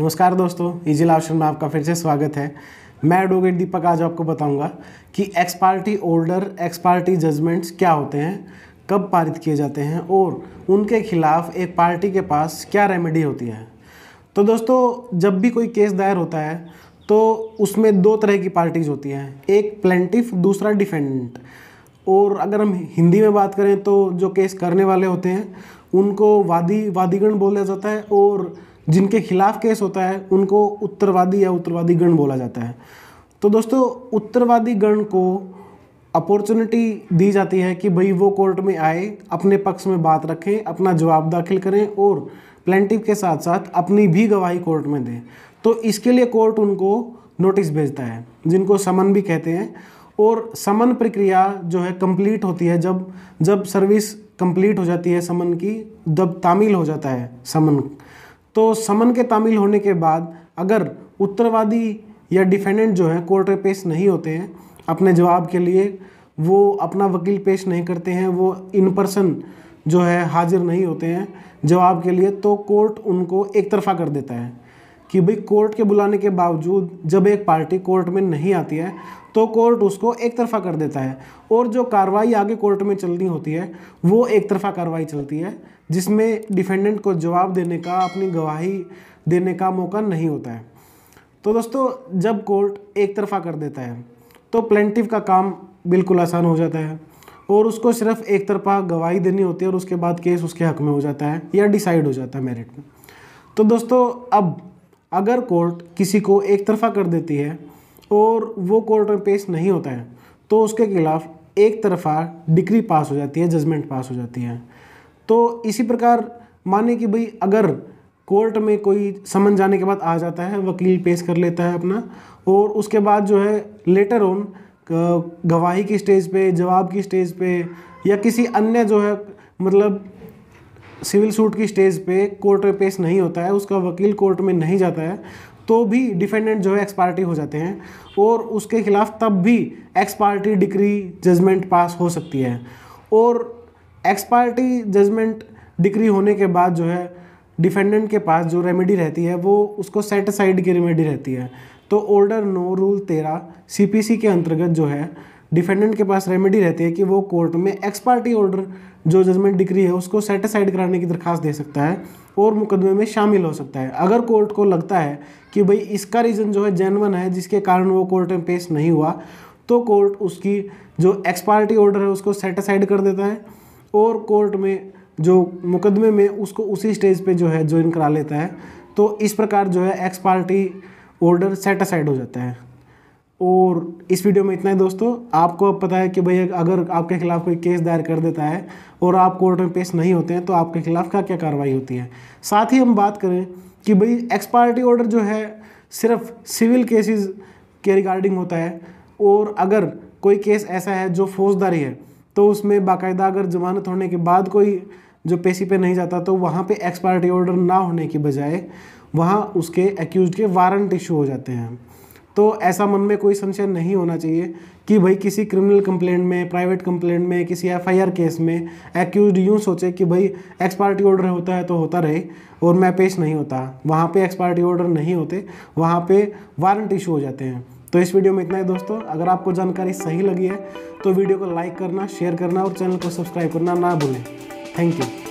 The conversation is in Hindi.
नमस्कार दोस्तों इजी लाशन में आपका फिर से स्वागत है मैं एडवोकेट दीपक आज आपको बताऊंगा कि ex parte order ex parte judgments क्या होते हैं कब पारित किए जाते हैं और उनके खिलाफ एक पार्टी के पास क्या रेमेडी होती है तो दोस्तों जब भी कोई केस दायर होता है तो उसमें दो तरह की पार्टीज होती हैं एक प्लेंटिफ दूसरा डिफेंडेंट और अगर हम हिंदी में बात करें तो जो केस करने वाले होते हैं उनको वादी वादीगण बोला जाता है और जिनके खिलाफ केस होता है उनको उत्तरवादी या उत्तरवादी गण बोला जाता है तो दोस्तों उत्तरवादी गण को अपॉर्चुनिटी दी जाती है कि भाई वो कोर्ट में आए अपने पक्ष में बात रखें अपना जवाब दाखिल करें और प्लेंटिव के साथ साथ अपनी भी गवाही कोर्ट में दें तो इसके लिए कोर्ट उनको नोटिस भेजता है जिनको समन भी कहते हैं और समन प्रक्रिया जो है कंप्लीट होती है जब जब सर्विस कंप्लीट हो जाती है समन की जब तामील हो जाता है समन तो समन के तामील होने के बाद अगर उत्तरवादी या डिफेंडेंट जो है कोर्ट में पेश नहीं होते हैं अपने जवाब के लिए वो अपना वकील पेश नहीं करते हैं वो इन पर्सन जो है हाजिर नहीं होते हैं जवाब के लिए तो कोर्ट उनको एक तरफा कर देता है कि भाई कोर्ट के बुलाने के बावजूद जब एक पार्टी कोर्ट में नहीं आती है तो कोर्ट उसको एक तरफा कर देता है और जो कार्रवाई आगे कोर्ट में चलनी होती है वो एक तरफा कार्रवाई चलती है जिसमें डिफेंडेंट को जवाब देने का अपनी गवाही देने का मौका नहीं होता है तो दोस्तों जब कोर्ट एक तरफा कर देता है तो प्लेंटिव का काम बिल्कुल आसान हो जाता है और उसको सिर्फ एक तरफा गवाही देनी होती है और उसके बाद केस उसके हक में हो जाता है या डिसाइड हो जाता है मेरिट में तो दोस्तों अब अगर कोर्ट किसी को एक तरफा कर देती है और वो कोर्ट में पेश नहीं होता है तो उसके खिलाफ एक तरफा डिग्री पास हो जाती है जजमेंट पास हो जाती है तो इसी प्रकार माने कि भाई अगर कोर्ट में कोई समन जाने के बाद आ जाता है वकील पेश कर लेता है अपना और उसके बाद जो है लेटर ऑन गवाही की स्टेज पे जवाब की स्टेज पे या किसी अन्य जो है मतलब सिविल सूट की स्टेज पे कोर्ट में पेश नहीं होता है उसका वकील कोर्ट में नहीं जाता है तो भी डिफेंडेंट जो है एक्स पार्टी हो जाते हैं और उसके खिलाफ तब भी एक्स पार्टी डिक्री जजमेंट पास हो सकती है और एक्स पार्टी जजमेंट डिक्री होने के बाद जो है डिफेंडेंट के पास जो रेमेडी रहती है वो उसको सेटिसाइड की रेमेडी रहती है तो ओल्डर नो रूल तेरह सी के अंतर्गत जो है डिफेंडेंट के पास रेमेडी रहती है कि वो कोर्ट में एक्स पार्टी ऑर्डर जो जजमेंट डिग्री है उसको सेटिसाइड कराने की दरख्वास्त दे सकता है और मुकदमे में शामिल हो सकता है अगर कोर्ट को लगता है कि भाई इसका रीज़न जो है जैनवन है जिसके कारण वो कोर्ट में पेश नहीं हुआ तो कोर्ट उसकी जो एक्स पार्टी ऑर्डर है उसको सेटिसाइड कर देता है और कोर्ट में जो मुकदमे में उसको उसी स्टेज पे जो है ज्वाइन करा लेता है तो इस प्रकार जो है एक्स पार्टी ऑर्डर सेटिसाइड हो जाता है और इस वीडियो में इतना ही दोस्तों आपको अब पता है कि भाई अगर आपके खिलाफ कोई केस दायर कर देता है और आप कोर्ट में पेश नहीं होते हैं तो आपके खिलाफ क्या क्या कार्रवाई होती है साथ ही हम बात करें कि भाई एक्सपायरिटी ऑर्डर जो है सिर्फ सिविल केसेस के रिगार्डिंग होता है और अगर कोई केस ऐसा है जो फौजदारी है तो उसमें बाकायदा अगर जमानत होने के बाद कोई जो पेशी पे नहीं जाता तो वहाँ पे एक्सपायरिटी ऑर्डर ना होने के बजाय वहाँ उसके एक्यूज के वारंट इशू हो जाते हैं तो ऐसा मन में कोई संशय नहीं होना चाहिए कि भाई किसी क्रिमिनल कंप्लेंट में प्राइवेट कंप्लेंट में किसी एफआईआर केस में एक्यूज यूँ सोचे कि भाई एक्स ऑर्डर होता है तो होता रहे और मैं पेश नहीं होता वहाँ पे एक्सपायरटी ऑर्डर नहीं होते वहाँ पे वारंट इशू हो जाते हैं तो इस वीडियो में इतना ही दोस्तों अगर आपको जानकारी सही लगी है तो वीडियो को लाइक करना शेयर करना और चैनल को सब्सक्राइब करना ना भूलें थैंक यू